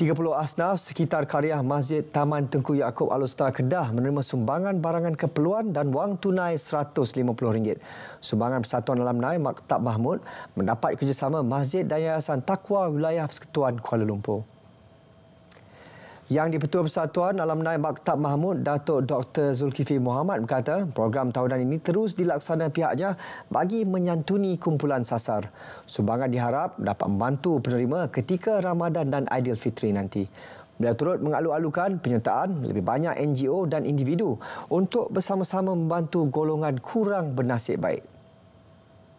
30 asnaf sekitar karya Masjid Taman Tengku Yaakob Alustar Kedah menerima sumbangan barangan keperluan dan wang tunai RM150. Sumbangan Persatuan Alam Nai Maktab Mahmud mendapat kerjasama Masjid dan Yayasan Takwa Wilayah Persekutuan Kuala Lumpur. Yang di-Pertua Persatuan Alumni Maktab Mahmud, Datuk Dr. Zulkifli Muhammad berkata program tahunan ini terus dilaksana pihaknya bagi menyantuni kumpulan sasar. Sumbangan diharap dapat membantu penerima ketika Ramadan dan Aidilfitri nanti. Beliau turut mengalu-alukan penyertaan lebih banyak NGO dan individu untuk bersama-sama membantu golongan kurang bernasib baik.